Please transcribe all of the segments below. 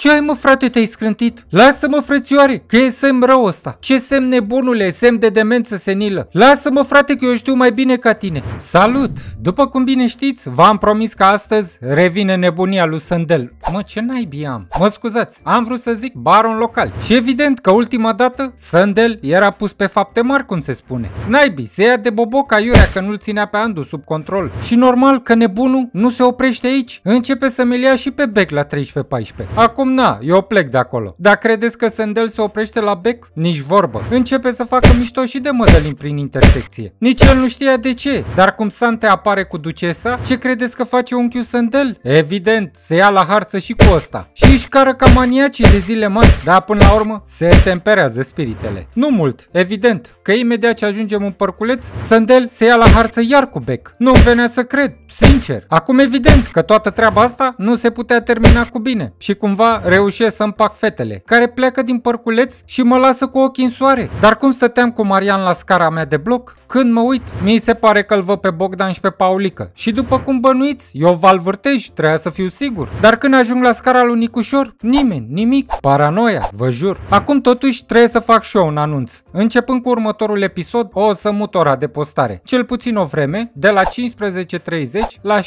Ce ai mă frate, te-ai scrântit? Lasă-mă frățioare, că e semn rău ăsta. Ce semn nebunule, e semn de demență senilă. Lasă-mă frate că eu știu mai bine ca tine. Salut! După cum bine știți, v-am promis că astăzi revine nebunia lui Sandel. Mă, ce naibii am? Mă scuzați, am vrut să zic baron local. Și evident că ultima dată Sandel era pus pe fapte mari, cum se spune. Naibii, se ia de boboc aiurea că nu-l ținea pe Andu sub control. Și normal că nebunul nu se oprește aici. Începe să-mi ia și pe bec la 13-14. Acum cum na, eu plec de acolo. Dar credeți că Sandel se oprește la bec? Nici vorbă. Începe să facă mișto și de Mădălin prin intersecție. Nici el nu știa de ce. Dar cum Sante apare cu ducesa, ce credeți că face unchiul Sandel? Evident, se ia la harță și cu ăsta. Și Mișcară ca maniacii de zile mari, dar până la urmă se temperează spiritele. Nu mult, evident, că imediat ce ajungem în părculeț, Sandel se ia la harță iar cu bec. Nu venea să cred, sincer. Acum evident că toată treaba asta nu se putea termina cu bine și cumva reușesc să împac fetele, care pleacă din părculeț și mă lasă cu ochii în soare. Dar cum stăteam cu Marian la scara mea de bloc, când mă uit, mi se pare că-l văd pe Bogdan și pe Paulică. Și după cum bănuiți, eu val vârtej, trebuia să fiu sigur. Dar când ajung la scara lui Nicu ușor? Nimeni, nimic. Paranoia, vă jur. Acum totuși trebuie să fac și eu un anunț. Începând cu următorul episod, o să mut ora de postare. Cel puțin o vreme, de la 15.30 la 17.30.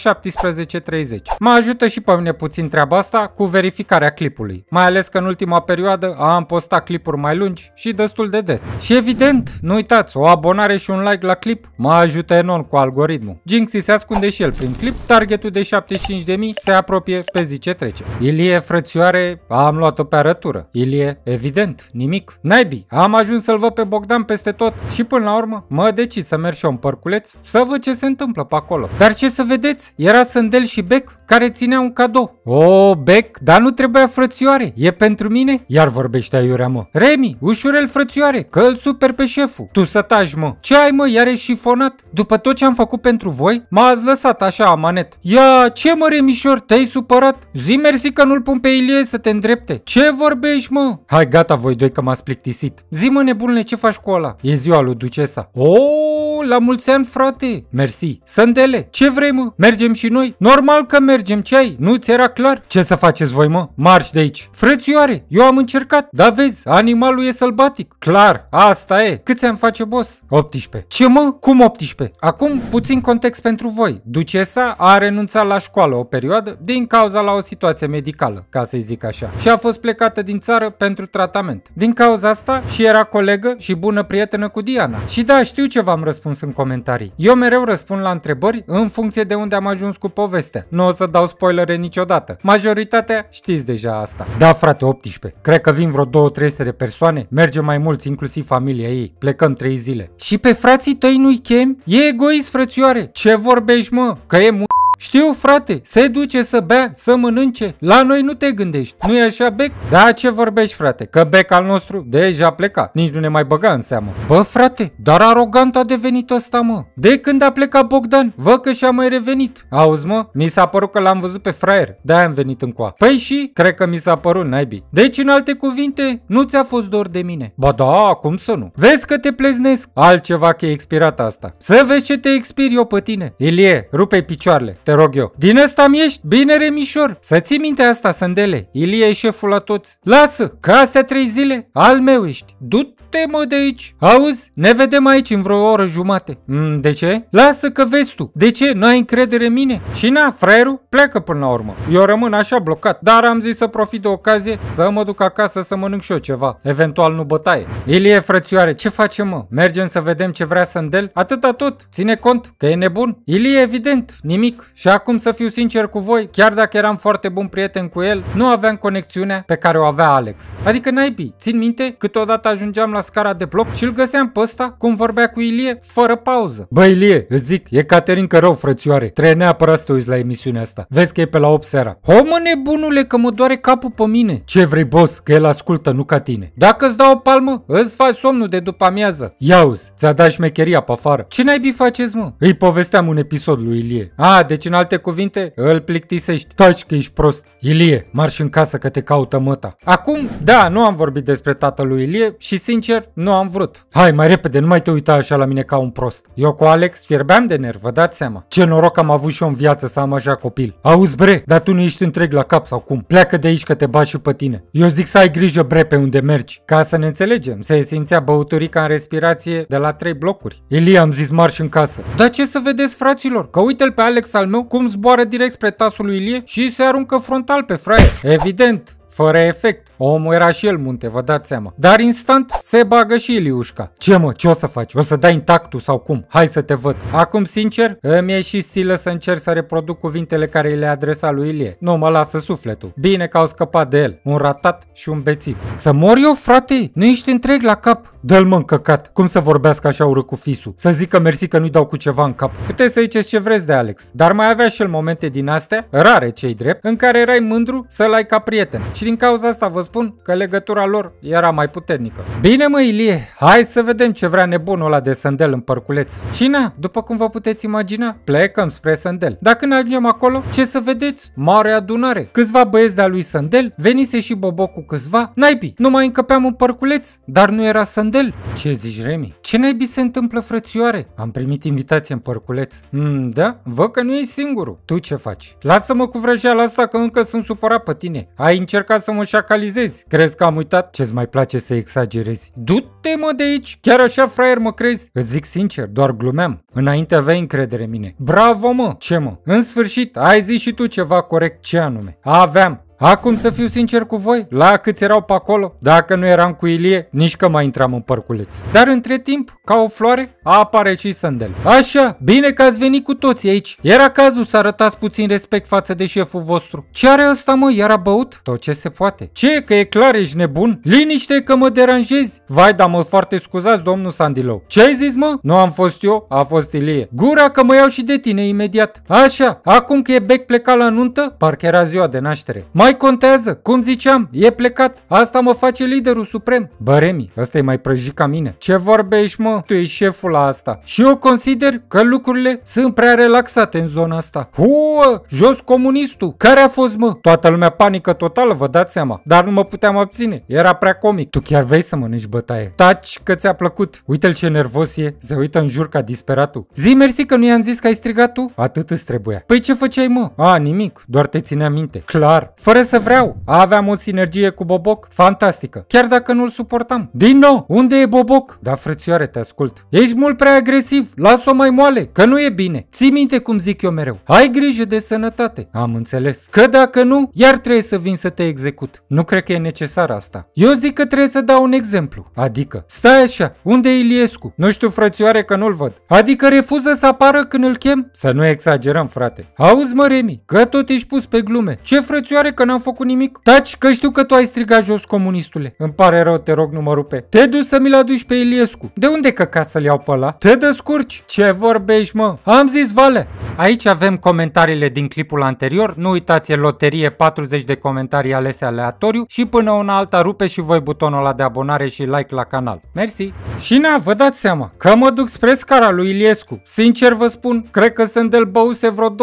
Mă ajută și pe mine puțin treaba asta cu verificarea clipului. Mai ales că în ultima perioadă am postat clipuri mai lungi și destul de des. Și evident, nu uitați, o abonare și un like la clip mă ajută enorm cu algoritmul. Jinxi se ascunde și el prin clip, targetul de 75.000 se apropie pe zi ce trece. Ilie frățiu frățioare, am luat-o pe arătură. Ilie, evident, nimic. Naibii, am ajuns să-l văd pe Bogdan peste tot și până la urmă mă decid să merg și eu în părculeț să văd ce se întâmplă pe acolo. Dar ce să vedeți, era Sândel și Bec care ținea un cadou. O, Bec, dar nu trebuia frățioare, e pentru mine? Iar vorbește aiurea, mă. Remi, ușurel frățioare, că îl super pe șeful. Tu să taci, mă. Ce ai, mă, iar e șifonat? După tot ce am făcut pentru voi, m-ați lăsat așa amanet. Ia, ce mă, Remișor, te-ai supărat? Zi mersi că nu-l pun pe Ilie să te îndrepte. Ce vorbești, mă? Hai, gata voi doi că m-ați plictisit. Zi, mă, nebunule, ce faci cu ăla? E ziua lui Ducesa. Oh! la mulți ani, frate! Mersi! Sândele, ce vrei, mă? Mergem și noi? Normal că mergem, ce ai? Nu ți era clar? Ce să faceți voi, mă? Marci de aici! Frățioare, eu am încercat, da vezi, animalul e sălbatic. Clar, asta e. Câți am face, boss? 18. Ce, mă? Cum 18? Acum, puțin context pentru voi. Ducesa a renunțat la școală o perioadă din cauza la o situație medicală, ca să-i zic așa, și a fost plecată din țară pentru tratament. Din cauza asta și era colegă și bună prietenă cu Diana. Și da, știu ce v-am răspuns răspuns în comentarii. Eu mereu răspund la întrebări în funcție de unde am ajuns cu povestea. Nu o să dau spoilere niciodată. Majoritatea știți deja asta. Da, frate, 18. Cred că vin vreo 2-300 de persoane, merge mai mulți, inclusiv familia ei. Plecăm 3 zile. Și pe frații tăi nu-i chem? E egoist, frățioare. Ce vorbești, mă? Că e mult știu, frate, se duce să bea, să mănânce. La noi nu te gândești. nu e așa, Bec? Da, ce vorbești, frate? Că Bec al nostru deja pleca. Nici nu ne mai băga în seamă. Bă, frate, dar arogant a devenit ăsta, mă. De când a plecat Bogdan, văd că și-a mai revenit. Auzi, mă, mi s-a părut că l-am văzut pe fraier. de am venit încoa. Păi și, cred că mi s-a părut naibii. Deci, în alte cuvinte, nu ți-a fost dor de mine. Ba da, cum să nu? Vezi că te pleznesc. Altceva că e expirat asta. Să vezi ce te expir eu pe tine. Ilie, rupe picioarele. Te te rog eu. Din ăsta mi ești? Bine, remișor. Să ții minte asta, Sândele. Ilie e șeful la toți. Lasă, că astea trei zile al meu ești. Du du-te mă de aici! Auzi, ne vedem aici în vreo oră jumate. Mm, de ce? Lasă că vezi tu. De ce? Nu ai încredere în mine? Și na, fraierul pleacă până la urmă. Eu rămân așa blocat, dar am zis să profit de ocazie să mă duc acasă să mănânc și eu ceva. Eventual nu bătaie. Ilie, frățioare, ce facem mă? Mergem să vedem ce vrea Sandel? Atâta tot. Ține cont că e nebun. Ilie, evident, nimic. Și acum să fiu sincer cu voi, chiar dacă eram foarte bun prieten cu el, nu aveam conexiunea pe care o avea Alex. Adică naibii, țin minte câteodată ajungeam la scara de bloc și îl găseam pe ăsta cum vorbea cu Ilie, fără pauză. Bă, Ilie, îți zic, e Caterinca rău, frățioare. Trebuie neapărat să te uiți la emisiunea asta. Vezi că e pe la 8 seara. mă nebunule, că mă doare capul pe mine. Ce vrei, boss, că el ascultă, nu ca tine. Dacă îți dau o palmă, îți faci somnul de după amiază. uzi, ți-a dat șmecheria pe afară. Ce n-ai faceți, mă? Îi povesteam un episod lui Ilie. A, deci în alte cuvinte, îl plictisești. Taci că ești prost. Ilie, marș în casă că te caută măta. Acum, da, nu am vorbit despre tatălui Ilie și sincer Sincer, nu am vrut. Hai, mai repede, nu mai te uita așa la mine ca un prost. Eu cu Alex fierbeam de nervă, dați seama. Ce noroc am avut și eu în viață să am așa copil. Auzi bre, dar tu nu ești întreg la cap sau cum? Pleacă de aici că te bași și pe tine. Eu zic să ai grijă bre pe unde mergi. Ca să ne înțelegem, se simțea băuturica în respirație de la trei blocuri. Ilie am zis marș în casă. Dar ce să vedeți fraților? Că uite-l pe Alex al meu cum zboară direct spre tasul lui Ilie și se aruncă frontal pe fraier. Evident, fără efect. Omul era și el munte, vă dați seama. Dar instant se bagă și Iliușca. Ce mă, ce o să faci? O să dai intactul sau cum? Hai să te văd. Acum, sincer, îmi e și silă să încerc să reproduc cuvintele care le adresa lui Ilie. Nu mă lasă sufletul. Bine că au scăpat de el. Un ratat și un bețiv. Să mor eu, frate? Nu ești întreg la cap. Dă-l mă căcat. Cum să vorbească așa urât cu fisul? Să zică mersi că nu-i dau cu ceva în cap. Puteți să ziceți ce vreți de Alex. Dar mai avea și el momente din astea, rare cei drept, în care erai mândru să-l ai ca prieten. Și din cauza asta vă spun că legătura lor era mai puternică. Bine mă Ilie, hai să vedem ce vrea nebunul ăla de Sandel în părculeț. Și na, după cum vă puteți imagina, plecăm spre Sandel. Dacă ne ajungem acolo, ce să vedeți? Mare adunare. Câțiva băieți de-a lui Sandel, venise și Bobo cu câțiva, naibii, nu mai încăpeam în părculeț, dar nu era Sandel? Ce zici, Remi? Ce naibii se întâmplă, frățioare? Am primit invitație în părculeț. Mm, da? Văd că nu e singurul. Tu ce faci? Lasă-mă cu vrăjeala asta că încă sunt supărat pe tine. Ai încercat ca să mă șacalizezi. Crezi că am uitat? Ce-ți mai place să exagerezi? Du-te mă de aici! Chiar așa, fraier, mă crezi? Îți zic sincer, doar glumeam. Înainte aveai încredere în mine. Bravo, mă! Ce mă? În sfârșit, ai zis și tu ceva corect, ce anume? Aveam. Acum să fiu sincer cu voi, la câți erau pe acolo, dacă nu eram cu Ilie, nici că mai intram în părculeț. Dar între timp, ca o floare, apare și Sandel. Așa, bine că ați venit cu toții aici. Era cazul să arătați puțin respect față de șeful vostru. Ce are ăsta mă, iar băut? Tot ce se poate. Ce, că e clar, ești nebun? Liniște că mă deranjezi. Vai, da mă foarte scuzați, domnul Sandilou. Ce ai zis mă? Nu am fost eu, a fost Ilie. Gura că mă iau și de tine imediat. Așa, acum că e bec plecat la nuntă, parcă era ziua de naștere. Mai mai contează? Cum ziceam, e plecat. Asta mă face liderul suprem. Băremi, ăsta e mai prăjit ca mine. Ce vorbești, mă? Tu ești șeful la asta. Și eu consider că lucrurile sunt prea relaxate în zona asta. Huă, jos comunistul. Care a fost, mă? Toată lumea panică totală, vă dați seama. Dar nu mă puteam abține. Era prea comic. Tu chiar vei să mănânci bătaie. Taci că ți-a plăcut. Uite-l ce nervos e. Se uită în jur ca disperatul. Zi mersi că nu i-am zis că ai strigat tu. Atât îți trebuia. Păi ce făceai, mă? A, nimic. Doar te ținea minte. Clar. Fără ce să vreau, aveam o sinergie cu Boboc fantastică, chiar dacă nu-l suportam. Din nou, unde e Boboc? Da, frățioare, te ascult. Ești mult prea agresiv, las-o mai moale, că nu e bine. Ții minte cum zic eu mereu, ai grijă de sănătate. Am înțeles. Că dacă nu, iar trebuie să vin să te execut. Nu cred că e necesar asta. Eu zic că trebuie să dau un exemplu. Adică, stai așa, unde e Iliescu? Nu știu, frățioare, că nu-l văd. Adică refuză să apară când îl chem? Să nu exagerăm, frate. Auzi, mă, Remi, că tot ești pus pe glume. Ce frățioare că n-am făcut nimic? Taci că știu că tu ai strigat jos comunistule. Îmi pare rău, te rog, nu mă rupe. Te duci să mi-l aduci pe Iliescu. De unde căcat să-l iau pe ăla? Te descurci. Ce vorbești, mă? Am zis, vale. Aici avem comentariile din clipul anterior, nu uitați e loterie 40 de comentarii alese aleatoriu și până una alta rupe și voi butonul ăla de abonare și like la canal. Mersi! Și na, vă dați seama că mă duc spre scara lui Iliescu. Sincer vă spun, cred că del băuse vreo 2-3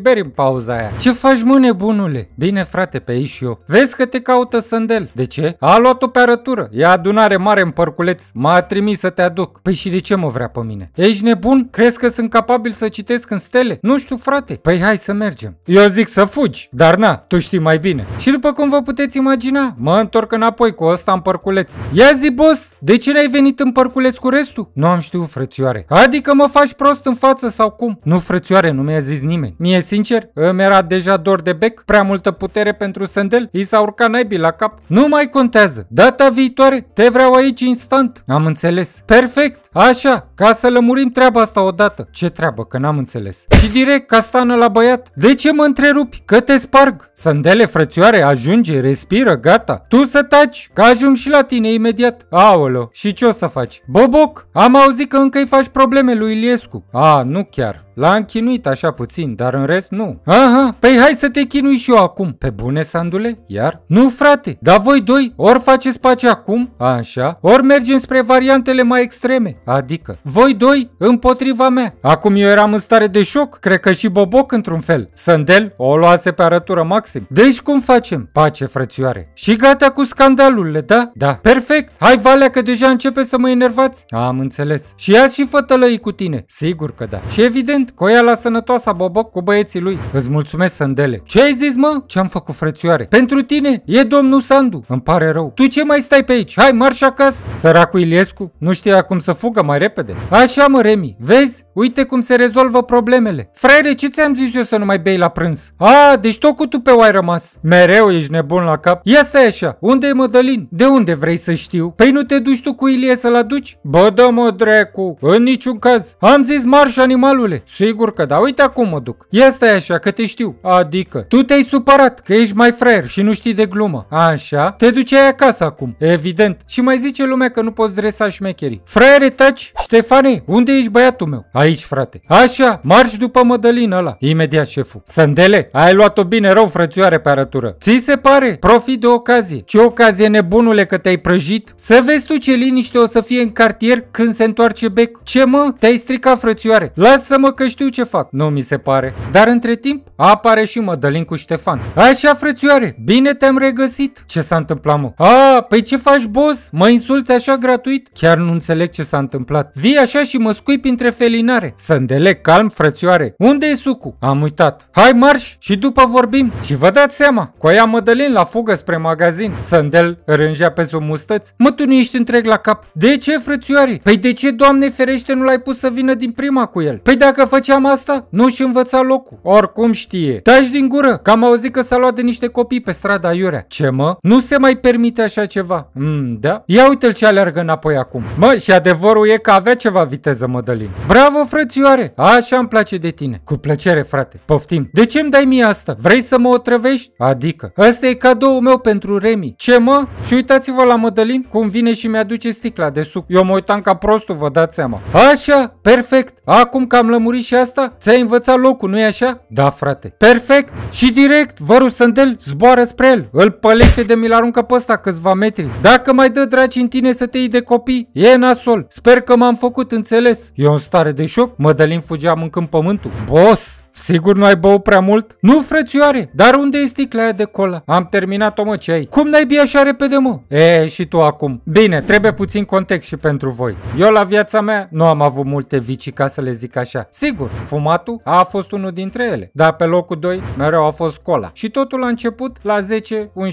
beri în pauza aia. Ce faci mâne bunule? Bine frate, frate, pe aici și eu. Vezi că te caută Sândel. De ce? A luat-o pe arătură. E adunare mare în părculeț. M-a trimis să te aduc. Păi și de ce mă vrea pe mine? Ești nebun? Crezi că sunt capabil să citesc în stele? Nu știu, frate. Păi hai să mergem. Eu zic să fugi, dar na, tu știi mai bine. Și după cum vă puteți imagina, mă întorc înapoi cu ăsta în părculeț. Ia zi, boss, de ce n-ai venit în părculeț cu restul? Nu am știut, frățioare. Adică mă faci prost în față sau cum? Nu, frățioare, nu mi-a zis nimeni. Mie, sincer, îmi era deja dor de bec, prea multă putere, pentru Sandel, i s-a urcat naibii la cap. Nu mai contează! Data viitoare te vreau aici instant! Am înțeles! Perfect! Așa! Ca să lămurim treaba asta odată! Ce treabă, că n-am înțeles! Și direct castană la băiat! De ce mă întrerupi? Că te sparg! Sandele, frățioare, ajunge, respiră, gata! Tu să taci, că ajung și la tine imediat! Aolo! Și ce o să faci? Boboc! Am auzit că încă îi faci probleme lui Iliescu! A, nu chiar! l a închinuit așa puțin, dar în rest nu. Aha, păi hai să te chinui și eu acum. Pe bune, Sandule? Iar? Nu, frate, dar voi doi ori faceți pace acum, așa, ori mergem spre variantele mai extreme. Adică, voi doi împotriva mea. Acum eu eram în stare de șoc, cred că și Boboc într-un fel. Sandel o luase pe arătură maxim. Deci cum facem? Pace, frățioare. Și gata cu scandalurile, da? Da. Perfect. Hai, Valea, că deja începe să mă enervați. Am înțeles. Și ia și fătălăi cu tine. Sigur că da. Și evident, mint că ea la sănătoasa boboc cu băieții lui. Îți mulțumesc, Sandele. Ce ai zis, mă? Ce-am făcut, frățioare? Pentru tine e domnul Sandu. Îmi pare rău. Tu ce mai stai pe aici? Hai, marș acasă. Săracul Iliescu nu știa cum să fugă mai repede. Așa, mă, Remi. Vezi? Uite cum se rezolvă problemele. Frere, ce ți-am zis eu să nu mai bei la prânz? A, deci tot cu tu pe ai rămas. Mereu ești nebun la cap. Ia stai așa. Unde e Mădălin? De unde vrei să știu? Păi nu te duci tu cu Ilie să-l aduci? Bă, dă mă, drecu. În niciun caz. Am zis marș, animalule. Sigur că da, uite acum mă duc. Ia stai așa, că te știu. Adică, tu te-ai supărat că ești mai fraier și nu știi de glumă. Așa, te duceai acasă acum, evident. Și mai zice lumea că nu poți dresa șmecherii. Fraiere, taci! Ștefane, unde ești băiatul meu? Aici, frate. Așa, marci după mădălină ăla. Imediat, șeful. Sândele, ai luat-o bine rău, frățioare, pe arătură. Ți se pare? Profit de ocazie. Ce ocazie nebunule că te-ai prăjit? Să vezi tu ce liniște o să fie în cartier când se întoarce bec. Ce mă? Te-ai stricat, frățioare. Lasă-mă că știu ce fac, nu mi se pare. Dar între timp apare și Mădălin cu Ștefan. Așa, frățioare, bine te-am regăsit. Ce s-a întâmplat, mă? A, păi ce faci, boss? Mă insulți așa gratuit? Chiar nu înțeleg ce s-a întâmplat. Vii așa și mă scui printre felinare. Să îndeleg calm, frățioare. Unde e sucul? Am uitat. Hai, marș și după vorbim. Și vă dați seama, coia Mădălin la fugă spre magazin. Sandel, rângea pe sub mustăți. Mă, tu nu ești întreg la cap. De ce, frățioare? Păi de ce, doamne ferește, nu l-ai pus să vină din prima cu el? Păi dacă făceam asta, nu și învăța locul. Oricum știe. Taci din gură, că am auzit că s-a luat de niște copii pe strada Iurea. Ce mă? Nu se mai permite așa ceva. Mm, da? Ia uite-l ce alergă înapoi acum. Mă, și adevărul e că avea ceva viteză, Mădălin. Bravo, frățioare! Așa îmi place de tine. Cu plăcere, frate. Poftim. De ce îmi dai mie asta? Vrei să mă otrăvești? Adică. Asta e cadoul meu pentru Remi. Ce mă? Și uitați-vă la Mădălin cum vine și mi-aduce sticla de suc. Eu mă uitam ca prostul, vă dați seama. Așa, perfect. Acum că am lămurit și asta? Ți-ai învățat locul, nu-i așa? Da, frate. Perfect! Și direct, vărul sândel zboară spre el, îl pălește de mi-l aruncă pe ăsta câțiva metri. Dacă mai dă draci în tine să te iei de copii, e nasol. Sper că m-am făcut înțeles. E în stare de șoc, Mădălin fugea mâncând pământul. Boss, Sigur nu ai băut prea mult? Nu, frățioare, dar unde e sticla aia de cola? Am terminat-o, mă, ce ai? Cum n-ai bie așa repede, mă? E, și tu acum. Bine, trebuie puțin context și pentru voi. Eu la viața mea nu am avut multe vicii, ca să le zic așa. Sigur, fumatul a fost unul dintre ele, dar pe locul 2 mereu a fost cola. Și totul a început la 10-11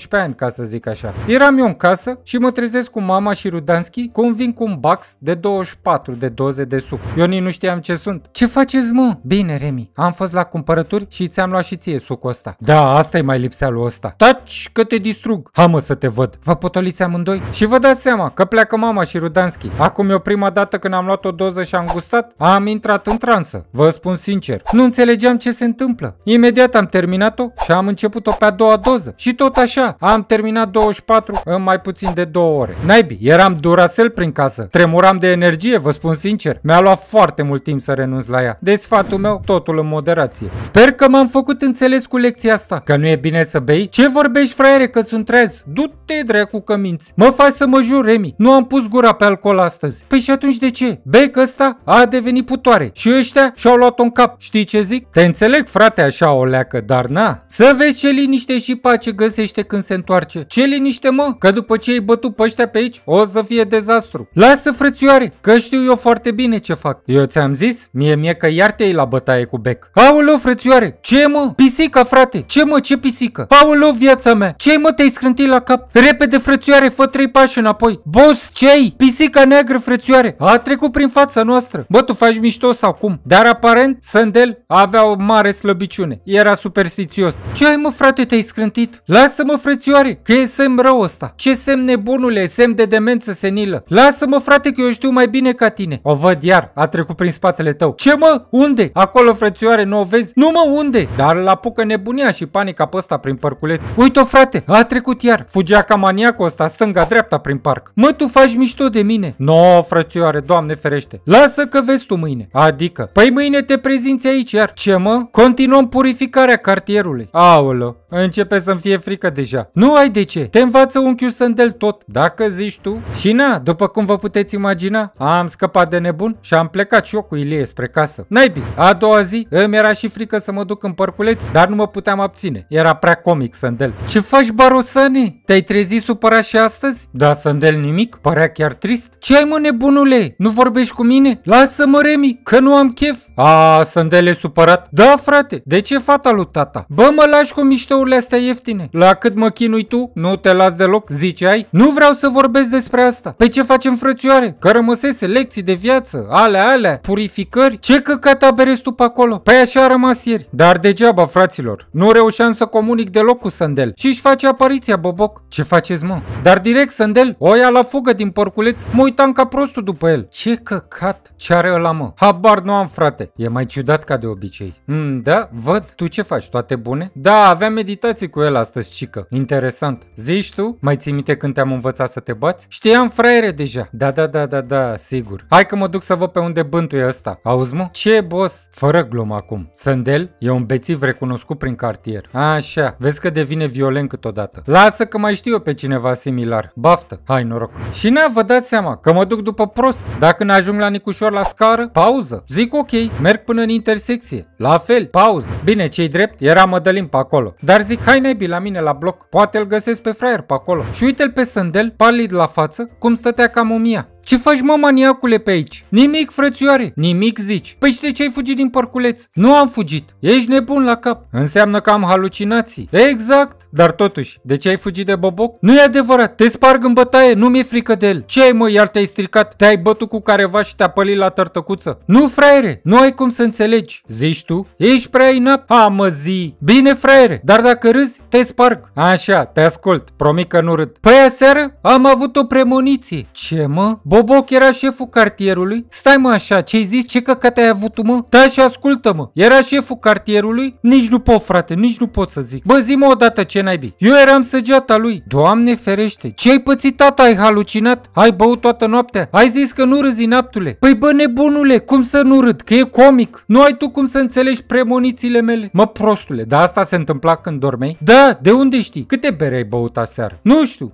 ani, ca să zic așa. Eram eu în casă și mă trezesc cu mama și Rudanski cum vin cu un bax de 24 de doze de suc. Eu nici nu știam ce sunt. Ce faceți, mă? Bine, Remi, am fost fost la cumpărături și ți-am luat și ție sucul ăsta. Da, asta e mai lipsea lui ăsta. Taci că te distrug. Hamă să te văd. Vă potoliți amândoi? Și vă dați seama că pleacă mama și Rudanski. Acum e o prima dată când am luat o doză și am gustat, am intrat în transă. Vă spun sincer. Nu înțelegeam ce se întâmplă. Imediat am terminat-o și am început-o pe a doua doză. Și tot așa, am terminat 24 în mai puțin de 2 ore. Naibii, eram durasel prin casă. Tremuram de energie, vă spun sincer. Mi-a luat foarte mult timp să renunț la ea. De sfatul meu, totul în moderat concentrație. Sper că m-am făcut înțeles cu lecția asta. Că nu e bine să bei? Ce vorbești, fraiere, că sunt trez? Du-te, dracu, că minți. Mă faci să mă jur, Remi. Nu am pus gura pe alcool astăzi. Păi și atunci de ce? că ăsta a devenit putoare și ăștia și-au luat-o în cap. Știi ce zic? Te înțeleg, frate, așa o leacă, dar na. Să vezi ce liniște și pace găsește când se întoarce. Ce liniște, mă? Că după ce ai bătut pe ăștia pe aici, o să fie dezastru. Lasă, frățioare, că știu eu foarte bine ce fac. Eu ți-am zis, mie mie că iar te la bătaie cu bec. A, Paulo, frățioare, ce mă? Pisica, frate, ce mă, ce pisică? Paulo, viața mea, ce mă, te-ai scrântit la cap? Repede, frățioare, fă trei pași înapoi. Boss, ce -i? Pisica neagră, frățioare, a trecut prin fața noastră. Bă, tu faci mișto sau cum? Dar aparent, Sandel avea o mare slăbiciune. Era superstițios. Ce ai, mă, frate, te-ai scrântit? Lasă-mă, frățioare, că e semn rău ăsta. Ce semn nebunule, semn de demență senilă. Lasă-mă, frate, că eu știu mai bine ca tine. O văd iar, a trecut prin spatele tău. Ce mă? Unde? Acolo, frățioare, nu o vezi? Nu mă, unde? Dar la apucă nebunia și panica pe ăsta prin parculeț. Uite-o, frate, a trecut iar. Fugea ca maniacul ăsta, stânga-dreapta prin parc. Mă, tu faci mișto de mine. No, frățioare, doamne ferește. Lasă că vezi tu mâine. Adică, păi mâine te prezinți aici iar. Ce mă? Continuăm purificarea cartierului. Aolo, începe să-mi fie frică deja. Nu ai de ce. Te învață unchiul Sândel tot, dacă zici tu. Și na, după cum vă puteți imagina, am scăpat de nebun și am plecat și eu cu Ilie spre casă. Naibii, a doua zi îmi era și frică să mă duc în părculeț, dar nu mă puteam abține. Era prea comic, Sandel. Ce faci, Barosani? Te-ai trezit supărat și astăzi? Da, Sandel, nimic. Părea chiar trist. Ce ai, mă, nebunule? Nu vorbești cu mine? Lasă-mă, Remi, că nu am chef. A, Sandel e supărat. Da, frate, de ce fata lui tata? Bă, mă lași cu mișteurile astea ieftine. La cât mă chinui tu? Nu te las deloc, ziceai? Nu vreau să vorbesc despre asta. Pe ce facem, frățioare? Că rămăsese lecții de viață, alea, alea, purificări? Ce căcat aberezi tu pe acolo? Păi și a rămas ieri. Dar degeaba, fraților. Nu reușeam să comunic deloc cu Sandel și își face apariția, Boboc. Ce faceți, mă? Dar direct, Sandel, oia la fugă din porculeț. mă uitam ca prostul după el. Ce căcat! Ce are ăla, mă? Habar nu am, frate. E mai ciudat ca de obicei. Mm, da? Văd. Tu ce faci? Toate bune? Da, aveam meditații cu el astăzi, cică. Interesant. Zici tu? Mai ții minte când te-am învățat să te bați? Știam fraiere deja. Da, da, da, da, da, sigur. Hai că mă duc să văd pe unde bântuie ăsta. Auzi, mă? Ce boss? Fără glumă acum acum. Sandel e un bețiv recunoscut prin cartier. Așa, vezi că devine violent câteodată. Lasă că mai știu eu pe cineva similar. Baftă, hai noroc. Și na, vă dați seama că mă duc după prost. Dacă ne ajung la Nicușor la scară, pauză. Zic ok, merg până în intersecție. La fel, pauză. Bine, cei drept, era Mădălin pe acolo. Dar zic, hai nebi la mine la bloc. Poate îl găsesc pe fraier pe acolo. Și uite-l pe Sandel, palid la față, cum stătea cam o mie. Ce faci, mă, maniacule, pe aici? Nimic, frățioare, nimic zici. Păi și de ce ai fugit din parculeț? Nu am fugit. Ești nebun la cap. Înseamnă că am halucinații. Exact. Dar totuși, de ce ai fugit de boboc? Nu e adevărat. Te sparg în bătaie, nu mi-e frică de el. Ce ai, mă, iar te-ai stricat? Te-ai bătut cu careva și te-a pălit la tărtăcuță. Nu, fraiere, nu ai cum să înțelegi. Zici tu? Ești prea inap. Ha, mă, zi. Bine, fraiere, dar dacă râzi, te sparg. Așa, te ascult. Promit că nu râd. Păi aseară am avut o premoniție. Ce, mă? Boboc era șeful cartierului. Stai mă așa, ce-ai zis? Ce căcat ai avut mă? Da și ascultă-mă. Era șeful cartierului? Nici nu pot, frate, nici nu pot să zic. Bă, zi-mă odată ce naibii. Eu eram săgeata lui. Doamne ferește, ce ai pățit, tata? Ai halucinat? Ai băut toată noaptea? Ai zis că nu râzi, naptule? Păi bă, nebunule, cum să nu râd? Că e comic. Nu ai tu cum să înțelegi premonițiile mele? Mă, prostule, da asta se întâmpla când dormei? Da, de unde știi? Câte bere ai băut aseară? Nu știu,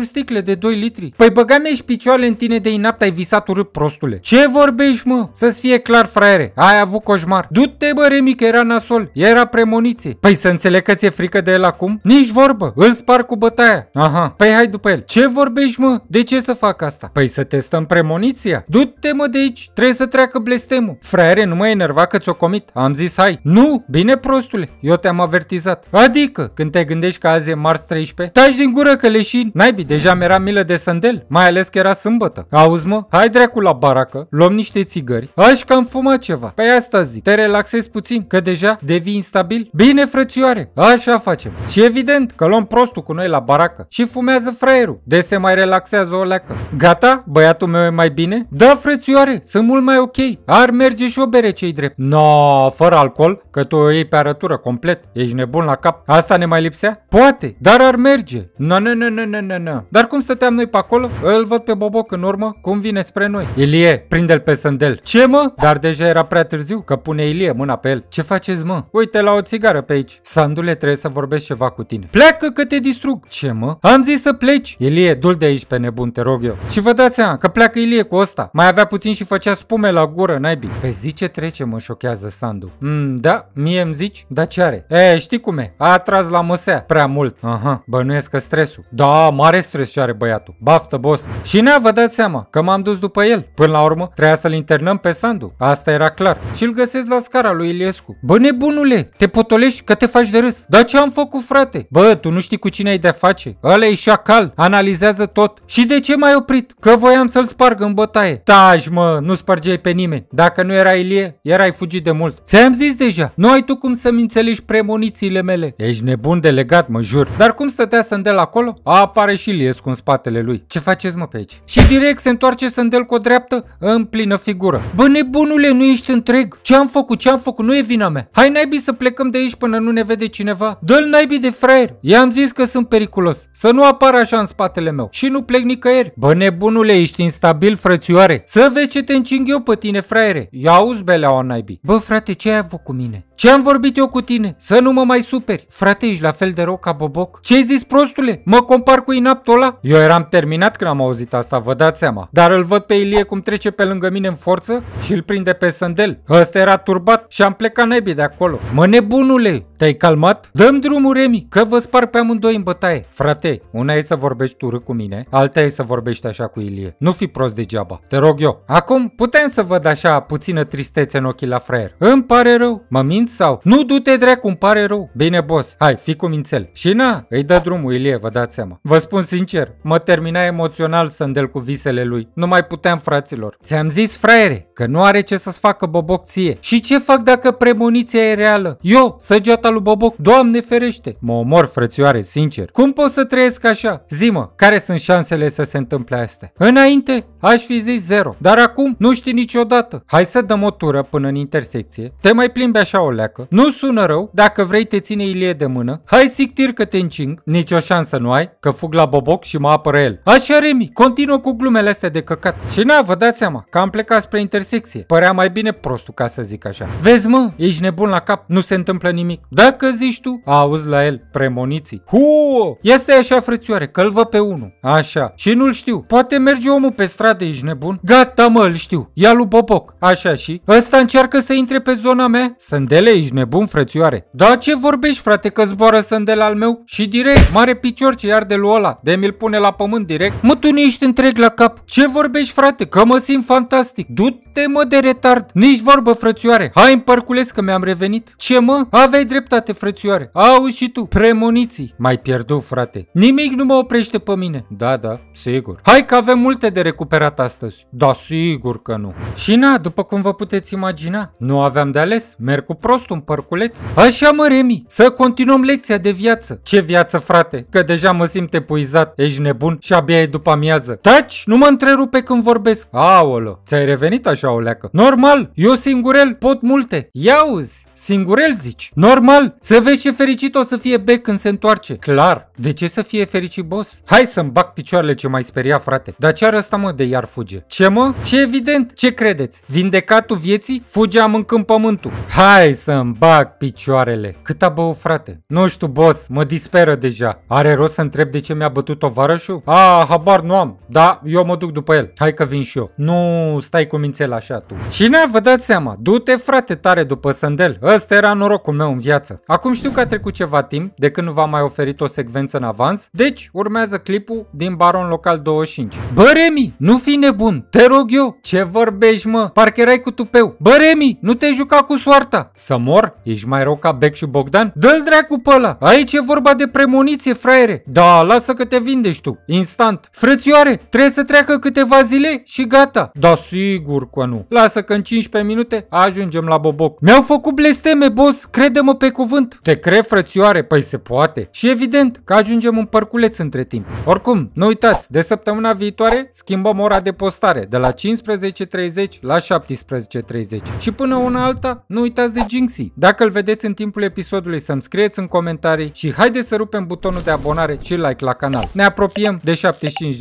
3-4 sticle de 2 litri. Păi băgam și picioarele în tine bine de inapt ai visat urât, prostule. Ce vorbești, mă? Să-ți fie clar, fraiere, ai avut coșmar. Du-te, bă, Remi, că era nasol, era premoniție. Păi să înțeleg că ți-e frică de el acum? Nici vorbă, îl spar cu bătaia. Aha, păi hai după el. Ce vorbești, mă? De ce să fac asta? Păi să testăm premoniția. Du-te, mă, de aici, trebuie să treacă blestemul. Fraiere, nu mă enerva că ți-o comit. Am zis hai. Nu, bine, prostule, eu te-am avertizat. Adică, când te gândești că azi e marți 13, taci din gură că leșin. Naibii, deja mi-era milă de sândel, mai ales că era sâmbătă baracă. Auzi mă, hai dracu la baracă, luăm niște țigări, hai și că am fumat ceva. Pe păi asta zic, te relaxezi puțin, că deja devii instabil? Bine frățioare, așa facem. Și evident că luăm prostul cu noi la baracă și fumează fraierul, de se mai relaxează o leacă. Gata? Băiatul meu e mai bine? Da frățioare, sunt mult mai ok, ar merge și o bere cei drept. No, fără alcool, că tu o iei pe arătură complet, ești nebun la cap. Asta ne mai lipsea? Poate, dar ar merge. No, no, no, no, no, no. Dar cum stăteam noi pe acolo? Îl văd pe Boboc în urmă urmă, cum vine spre noi. Ilie, prinde-l pe sândel. Ce mă? Dar deja era prea târziu că pune Ilie mâna pe el. Ce faceți mă? Uite la o țigară pe aici. Sandule, trebuie să vorbesc ceva cu tine. Pleacă că te distrug. Ce mă? Am zis să pleci. Ilie, dul de aici pe nebun, te rog eu. Și vă dați seama că pleacă Ilie cu ăsta. Mai avea puțin și făcea spume la gură, naibii. Pe zi ce trece mă șochează Sandu. Mm, da, mie îmi zici? Da ce are? E, știi cum e? A atras la măsea prea mult. Aha, bănuiesc că stresul. Da, mare stres ce are băiatul. Baftă, boss. Și n-a vă dați seama că m-am dus după el. Până la urmă, trebuia să-l internăm pe Sandu. Asta era clar. Și îl găsesc la scara lui Iliescu. Bă, nebunule, te potolești că te faci de râs. Dar ce am făcut, frate? Bă, tu nu știi cu cine ai de-a face. Ăla e șacal, analizează tot. Și de ce m-ai oprit? Că voiam să-l sparg în bătaie. Taj, mă, nu spargeai pe nimeni. Dacă nu era Ilie, erai fugit de mult. Ți-am zis deja, nu ai tu cum să-mi înțelegi premonițiile mele. Ești nebun delegat, mă jur. Dar cum stătea să-mi acolo? apare și Iliescu în spatele lui. Ce faceți, mă, pe aici? Și direct Direct se întoarce îndel cu o dreaptă în plină figură. Bă, nebunule, nu ești întreg. Ce am făcut? Ce am făcut? Nu e vina mea. Hai naibii să plecăm de aici până nu ne vede cineva. Dă-l naibii de fraier. I-am zis că sunt periculos. Să nu apară așa în spatele meu. Și nu plec nicăieri. Bă, nebunule, ești instabil, frățioare. Să vezi ce te încing eu pe tine, fraiere. Ia auzi beleaua naibii. Bă, frate, ce ai avut cu mine? Ce-am vorbit eu cu tine? Să nu mă mai superi. Frate, ești la fel de rău ca boboc. Ce-ai zis, prostule? Mă compar cu inaptul ăla? Eu eram terminat când am auzit asta, vă dați seama. Dar îl văd pe Ilie cum trece pe lângă mine în forță și îl prinde pe sândel. Ăsta era turbat și am plecat nebii de acolo. Mă nebunule, te-ai calmat? Dăm drumul, Remi, că vă spar pe amândoi în bătaie. Frate, una e să vorbești tu cu mine, alta e să vorbești așa cu Ilie. Nu fi prost degeaba, te rog eu. Acum putem să văd așa puțină tristețe în ochii la fraier. Îmi pare rău, mă mint sau? Nu du-te dracu, îmi pare rău. Bine, boss, hai, fi cu mințel. Și na, îi dă drumul, Ilie, vă dați seama. Vă spun sincer, mă termina emoțional să îndel cu visele lui. Nu mai puteam, fraților. Ți-am zis, fraiere, că nu are ce să-ți facă boboc ție. Și ce fac dacă premoniția e reală? Eu, săgeata lui Boboc. Doamne ferește! Mă omor, frățioare, sincer. Cum pot să trăiesc așa? Zimă, care sunt șansele să se întâmple astea? Înainte, aș fi zis zero, dar acum nu știi niciodată. Hai să dăm o tură până în intersecție, te mai plimbi așa o leacă, nu sună rău, dacă vrei te ține Ilie de mână, hai sictir că te încing, nicio șansă nu ai, că fug la Boboc și mă apără el. Așa, Remi, continuă cu glumele astea de căcat. Și na, vă dați seama, că am plecat spre intersecție. Părea mai bine prostul, ca să zic așa. Vezi mă, ești nebun la cap, nu se întâmplă nimic. Da dacă zici tu, auzi la el, premoniții. Hu! Este așa, frățioare, că vă pe unul. Așa. Și nu-l știu. Poate merge omul pe stradă, ești nebun? Gata, mă, îl știu. Ia lu Boboc. Așa și? Ăsta încearcă să intre pe zona mea? Sândele, ești nebun, frățioare. Da, ce vorbești, frate, că zboară sândel al meu? Și direct, mare picior ce iar de lui ăla, de mi-l pune la pământ direct. Mă, tu nu ești întreg la cap. Ce vorbești, frate, că mă simt fantastic. Du-te, mă, de retard. Nici vorbă, frățioare. Hai, împărculesc că mi-am revenit. Ce, mă? Aveai drept dreptate, frățioare. Auzi și tu, premoniții. Mai pierdut, frate. Nimic nu mă oprește pe mine. Da, da, sigur. Hai că avem multe de recuperat astăzi. Da, sigur că nu. Și na, după cum vă puteți imagina, nu aveam de ales. Merg cu prost un părculeț. Așa mă, Remi, să continuăm lecția de viață. Ce viață, frate? Că deja mă simt epuizat. Ești nebun și abia e după amiază. Taci, nu mă întrerupe când vorbesc. Aolo, ți-ai revenit așa o leacă. Normal, eu singurel pot multe. Ia uzi, singurel zici. Normal normal. Să vezi ce fericit o să fie Beck când se întoarce. Clar. De ce să fie fericit boss? Hai să-mi bag picioarele ce mai speria, frate. Dar ce are asta mă, de iar fuge? Ce, mă? Ce evident, ce credeți? Vindecatul vieții? Fuge amâncând pământul. Hai să-mi bag picioarele. Cât a băut, frate? Nu știu, boss, mă disperă deja. Are rost să întreb de ce mi-a bătut tovarășul? A, ah, habar nu am. Da, eu mă duc după el. Hai că vin și eu. Nu stai cu mințel așa tu. Cine ne, vă dați seama. Du-te, frate, tare după sândel. Ăsta era norocul meu în viață viață. Acum știu că a trecut ceva timp de când nu v-am mai oferit o secvență în avans, deci urmează clipul din Baron Local 25. Bă, Remi, nu fi nebun, te rog eu, ce vorbești mă, parcă erai cu tupeu. Bă, Remi, nu te juca cu soarta. Să mor? Ești mai rău ca Bec și Bogdan? Dă-l dracu pe ăla, aici e vorba de premoniție, fraiere. Da, lasă că te vindești tu, instant. Frățioare, trebuie să treacă câteva zile și gata. Da, sigur că nu. Lasă că în 15 minute ajungem la boboc. Mi-au făcut blesteme, boss, crede-mă pe cuvânt. Te crei frățioare? Păi se poate. Și evident că ajungem un părculeț între timp. Oricum, nu uitați, de săptămâna viitoare schimbăm ora de postare de la 15.30 la 17.30. Și până una alta, nu uitați de Jinxie. Dacă îl vedeți în timpul episodului, să-mi scrieți în comentarii și haide să rupem butonul de abonare și like la canal. Ne apropiem de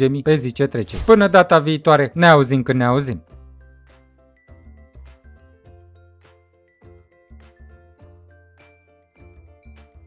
75.000 pe zi ce trece. Până data viitoare, ne auzim când ne auzim.